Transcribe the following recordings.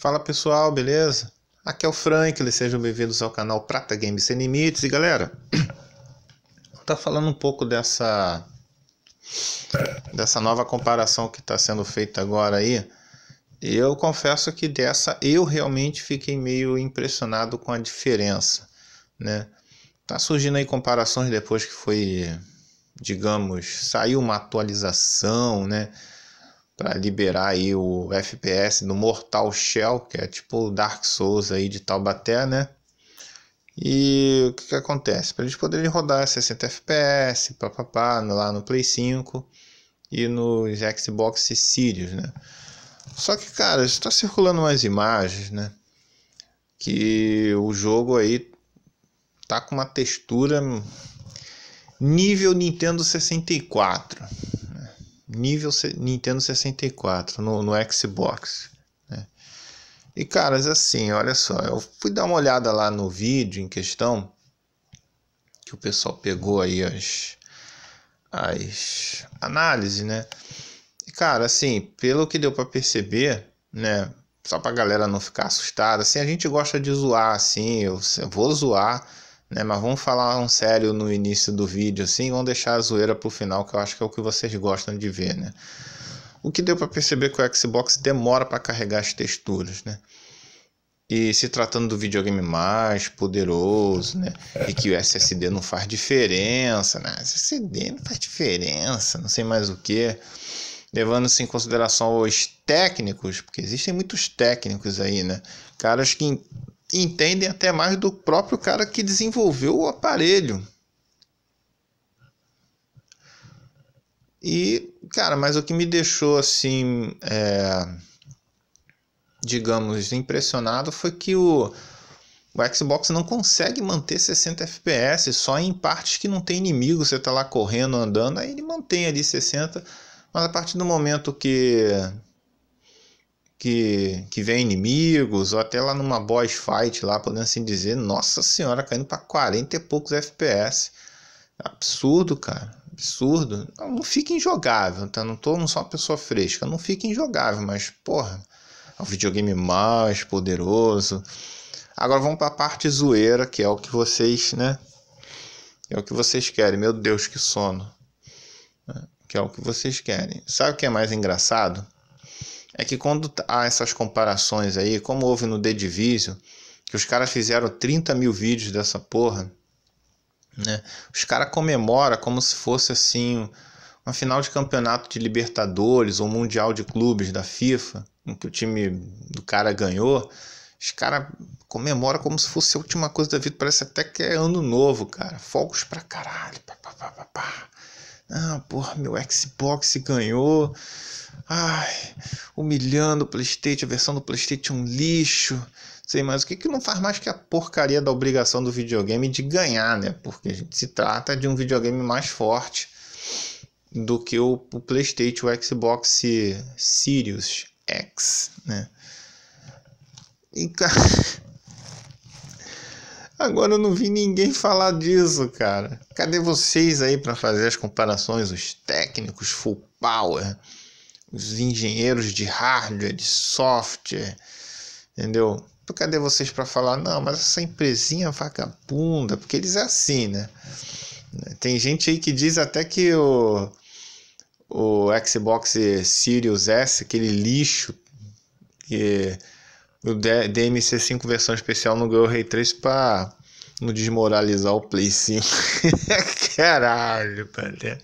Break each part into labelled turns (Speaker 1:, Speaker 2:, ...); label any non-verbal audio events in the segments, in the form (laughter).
Speaker 1: Fala pessoal, beleza? Aqui é o Frank, sejam bem-vindos ao canal Prata Games Sem Limites. E galera, tá falando um pouco dessa dessa nova comparação que está sendo feita agora aí. E eu confesso que dessa eu realmente fiquei meio impressionado com a diferença, né? Tá surgindo aí comparações depois que foi, digamos, saiu uma atualização, né? para liberar aí o FPS no Mortal Shell, que é tipo o Dark Souls aí de Taubaté, né? E o que, que acontece? Para eles poderem rodar 60 FPS, papapá, lá no Play 5 e nos Xbox Series, né? Só que, cara, está circulando umas imagens, né? Que o jogo aí tá com uma textura nível Nintendo 64 nível Nintendo 64 no, no Xbox. Né? E caras, assim, olha só, eu fui dar uma olhada lá no vídeo em questão que o pessoal pegou aí as, as análises, né? E cara, assim, pelo que deu para perceber, né? Só pra galera não ficar assustada, assim, a gente gosta de zoar, assim, eu, eu vou zoar né? Mas vamos falar um sério no início do vídeo, assim, vamos deixar a zoeira pro final, que eu acho que é o que vocês gostam de ver, né? O que deu para perceber que o Xbox demora para carregar as texturas, né? E se tratando do videogame mais poderoso, né? E que o SSD não faz diferença, né? SSD não faz diferença, não sei mais o que. Levando-se em consideração os técnicos, porque existem muitos técnicos aí, né? Caras que entendem até mais do próprio cara que desenvolveu o aparelho. E, cara, mas o que me deixou assim, é, digamos, impressionado foi que o, o Xbox não consegue manter 60 FPS, só em partes que não tem inimigo, você tá lá correndo, andando, aí ele mantém ali 60, mas a partir do momento que que, que vem inimigos, ou até lá numa boss fight lá, podendo assim dizer, nossa senhora, caindo para 40 e poucos FPS. Absurdo, cara. Absurdo. Não, não fica injogável, tá? Não tô não sou uma pessoa fresca, não fica injogável, mas porra, é um videogame mais poderoso. Agora vamos para a parte zoeira, que é o que vocês, né? É o que vocês querem. Meu Deus, que sono. Né, que é o que vocês querem. Sabe o que é mais engraçado? é que quando há essas comparações aí, como houve no The Division, que os caras fizeram 30 mil vídeos dessa porra, né? Os caras comemora como se fosse assim uma final de campeonato de Libertadores ou Mundial de Clubes da FIFA, em que o time do cara ganhou. Os caras comemora como se fosse a última coisa da vida. Parece até que é ano novo, cara. Fogos pra caralho. Pá, pá, pá, pá, Ah, porra, meu Xbox ganhou ai, humilhando o Playstation, a versão do Playstation é um lixo, sei mais o que, que não faz mais que a porcaria da obrigação do videogame de ganhar, né? Porque a gente se trata de um videogame mais forte do que o, o Playstation, o Xbox Series X, né? E, cara... (laughs) Agora eu não vi ninguém falar disso, cara. Cadê vocês aí para fazer as comparações, os técnicos full power? os engenheiros de hardware, de software, entendeu? Então, cadê vocês para falar? Não, mas essa empresinha vagabunda, porque eles é assim, né? Tem gente aí que diz até que o, o Xbox Series S, aquele lixo, que o DMC5 versão especial não ganhou Ray 3 para não desmoralizar o Play 5. (laughs) Caralho, velho.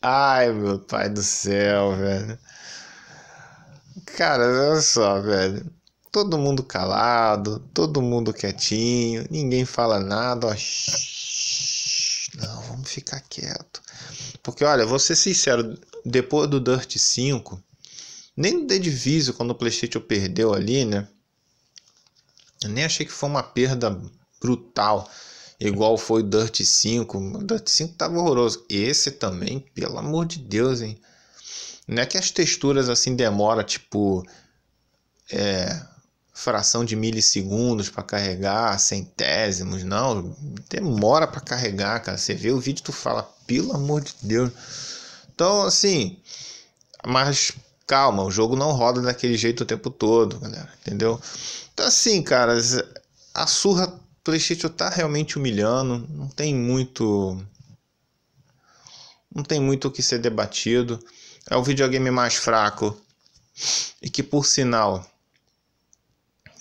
Speaker 1: Ai, meu pai do céu, velho. Cara, olha só, velho. Todo mundo calado, todo mundo quietinho, ninguém fala nada, ó. Não, vamos ficar quieto. Porque, olha, vou ser sincero, depois do Dirt 5, nem no The Division, quando o Playstation perdeu ali, né? Eu nem achei que foi uma perda brutal igual foi o Dirt 5. O Dirt 5 tava horroroso. Esse também, pelo amor de Deus, hein? Não é que as texturas assim demora tipo é, fração de milissegundos para carregar, centésimos, não. Demora para carregar, cara. Você vê o vídeo, tu fala, pelo amor de Deus. Então, assim, mas calma, o jogo não roda daquele jeito o tempo todo, galera, entendeu? Então, assim, cara, a surra PlayStation tá realmente humilhando, não tem muito não tem muito o que ser debatido. É o videogame mais fraco e que por sinal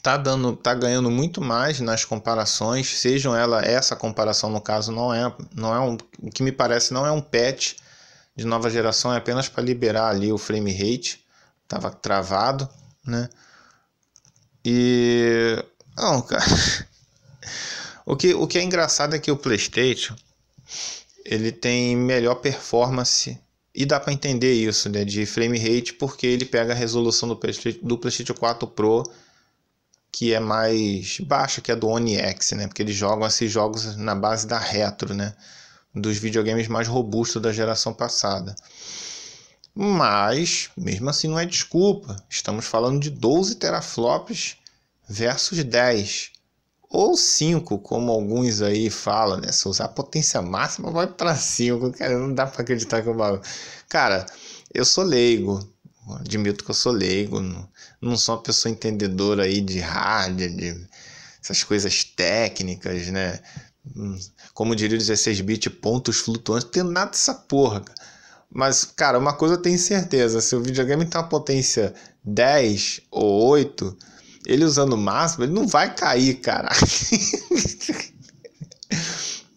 Speaker 1: tá dando, tá ganhando muito mais nas comparações, sejam ela essa comparação no caso não é, não é um, o que me parece não é um patch de nova geração, é apenas para liberar ali o frame rate, tava travado, né? E não, (laughs) cara. O que, o que é engraçado é que o PlayStation ele tem melhor performance e dá para entender isso, né, de frame rate, porque ele pega a resolução do PlayStation, do PlayStation 4 Pro que é mais baixa que a do One X, né? Porque eles jogam esses jogos na base da retro, né? Dos videogames mais robustos da geração passada. Mas, mesmo assim, não é desculpa. Estamos falando de 12 teraflops versus 10 ou 5, como alguns aí falam, né? Se usar a potência máxima, vai para 5. Cara, não dá para acreditar que eu bagulho. Cara, eu sou leigo. Admito que eu sou leigo. Não, sou uma pessoa entendedora aí de hardware, de essas coisas técnicas, né? Como diria 16-bit, pontos flutuantes. Não tem nada dessa porra, Mas, cara, uma coisa eu tenho certeza: se o videogame tem uma potência 10 ou 8 ele usando o máximo, ele não vai cair, cara.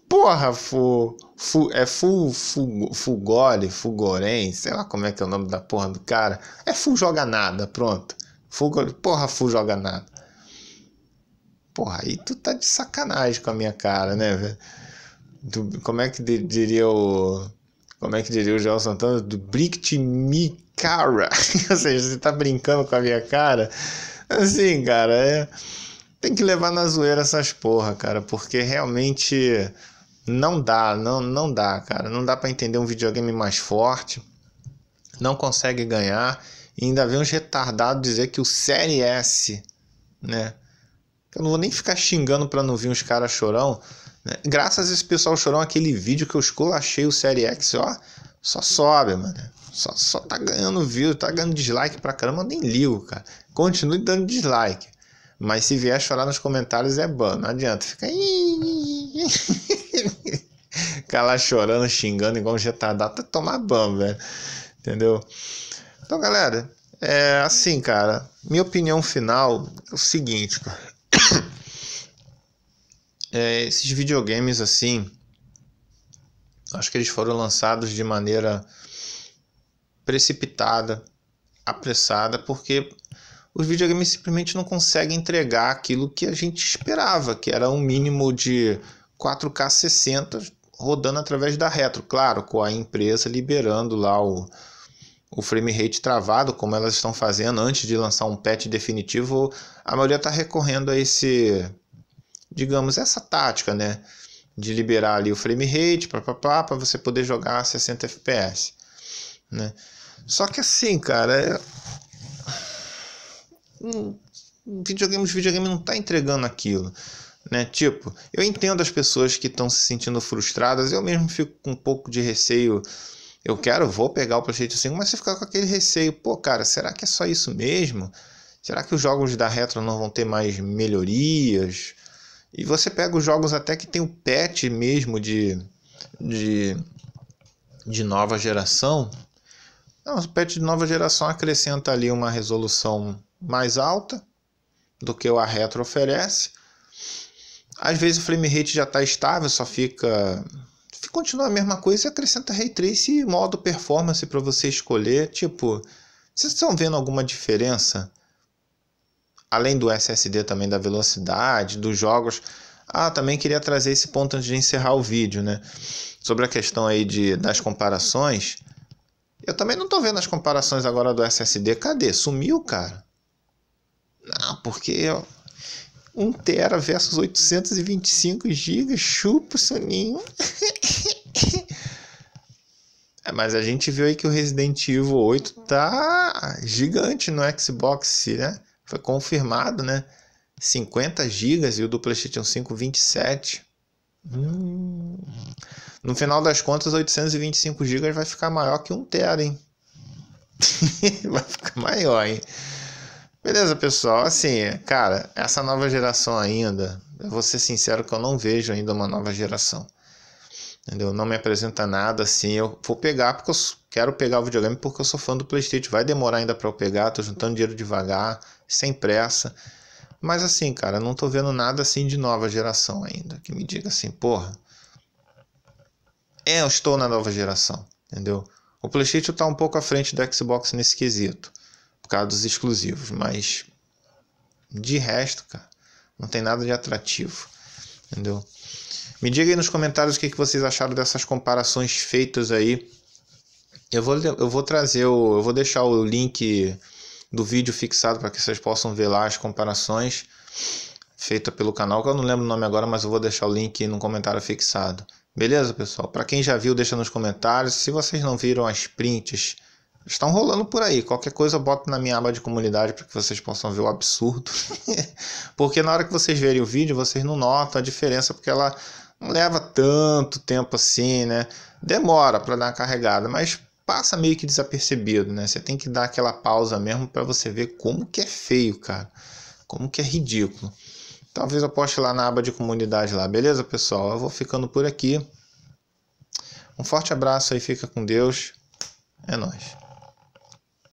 Speaker 1: Porra, fu, fu, é fu, fu, fugole, Fugorém, sei lá como é que é o nome da porra do cara. É Fu Joga Nada, pronto. Fugore, porra, Fu Joga Nada. Porra, aí tu tá de sacanagem com a minha cara, né, velho? como é que diria o. Como é que diria o João Santana? Do Brick Me Cara. (laughs) Ou seja, você tá brincando com a minha cara Assim, (laughs) cara, é... tem que levar na zoeira essas porra, cara, porque realmente não dá, não, não dá, cara. Não dá para entender um videogame mais forte, não consegue ganhar. E ainda vem uns retardados dizer que o Série S, né? Eu não vou nem ficar xingando pra não vir uns caras chorão. Né? Graças a esse pessoal chorão, aquele vídeo que eu esculachei o Série X, ó, só sobe, mano. Só, só tá ganhando view, tá ganhando dislike pra caramba, eu nem ligo, cara. Continue dando dislike. Mas se vier chorar nos comentários é ban, não adianta. Fica. (laughs) Ficar lá chorando, xingando, igual tá retardado, tá tomar ban, velho. Entendeu? Então, galera, é assim, cara. Minha opinião final é o seguinte, cara. (coughs) É, esses videogames assim, acho que eles foram lançados de maneira precipitada, apressada, porque os videogames simplesmente não conseguem entregar aquilo que a gente esperava, que era um mínimo de 4K 60 rodando através da retro, claro, com a empresa liberando lá o, o frame rate travado, como elas estão fazendo antes de lançar um patch definitivo, a maioria está recorrendo a esse, digamos, essa tática, né? De liberar ali o frame rate para você poder jogar a 60 FPS, né? Só que assim, cara, é Hum, hum, videogame, os videogame não tá entregando aquilo. Né? Tipo, eu entendo as pessoas que estão se sentindo frustradas, eu mesmo fico com um pouco de receio. Eu quero, vou pegar o PlayStation 5, mas você fica com aquele receio, pô, cara, será que é só isso mesmo? Será que os jogos da Retro não vão ter mais melhorias? E você pega os jogos até que tem o patch mesmo de, de, de nova geração. Não, o patch de nova geração acrescenta ali uma resolução mais alta do que o a retro oferece. Às vezes o frame rate já está estável, só fica continua a mesma coisa e acrescenta Ray Trace e modo performance para você escolher. Tipo, vocês estão vendo alguma diferença? Além do SSD também, da velocidade, dos jogos. Ah, também queria trazer esse ponto antes de encerrar o vídeo, né? Sobre a questão aí de, das comparações. Eu também não estou vendo as comparações agora do SSD. Cadê? Sumiu, cara. Não, ah, porque 1 tera versus 825 GB, chupa o soninho. (laughs) é, mas a gente viu aí que o Resident Evil 8 tá gigante no Xbox, né? Foi confirmado, né? 50 GB e o do PlayStation 5 27. Hum. No final das contas, 825 GB vai ficar maior que 1 tera, hein? (laughs) vai ficar maior, hein? Beleza, pessoal. Assim, cara, essa nova geração ainda, eu vou ser sincero que eu não vejo ainda uma nova geração. Entendeu? Não me apresenta nada assim. Eu vou pegar porque eu quero pegar o videogame porque eu sou fã do PlayStation. Vai demorar ainda para eu pegar, tô juntando dinheiro devagar, sem pressa. Mas assim, cara, não tô vendo nada assim de nova geração ainda que me diga assim, porra. É, eu estou na nova geração, entendeu? O PlayStation tá um pouco à frente do Xbox nesse quesito dos exclusivos, mas de resto, cara, não tem nada de atrativo, entendeu? Me diga aí nos comentários o que, que vocês acharam dessas comparações feitas aí. Eu vou, eu vou trazer o, eu vou deixar o link do vídeo fixado para que vocês possam ver lá as comparações feita pelo canal, que eu não lembro o nome agora, mas eu vou deixar o link no comentário fixado. Beleza, pessoal? Para quem já viu, deixa nos comentários. Se vocês não viram as prints estão rolando por aí. Qualquer coisa eu boto na minha aba de comunidade para que vocês possam ver o absurdo. (laughs) porque na hora que vocês verem o vídeo, vocês não notam a diferença, porque ela não leva tanto tempo assim, né? Demora para dar uma carregada, mas passa meio que desapercebido, né? Você tem que dar aquela pausa mesmo para você ver como que é feio, cara. Como que é ridículo. Talvez eu poste lá na aba de comunidade lá, beleza, pessoal? Eu vou ficando por aqui. Um forte abraço aí, fica com Deus. É nóis.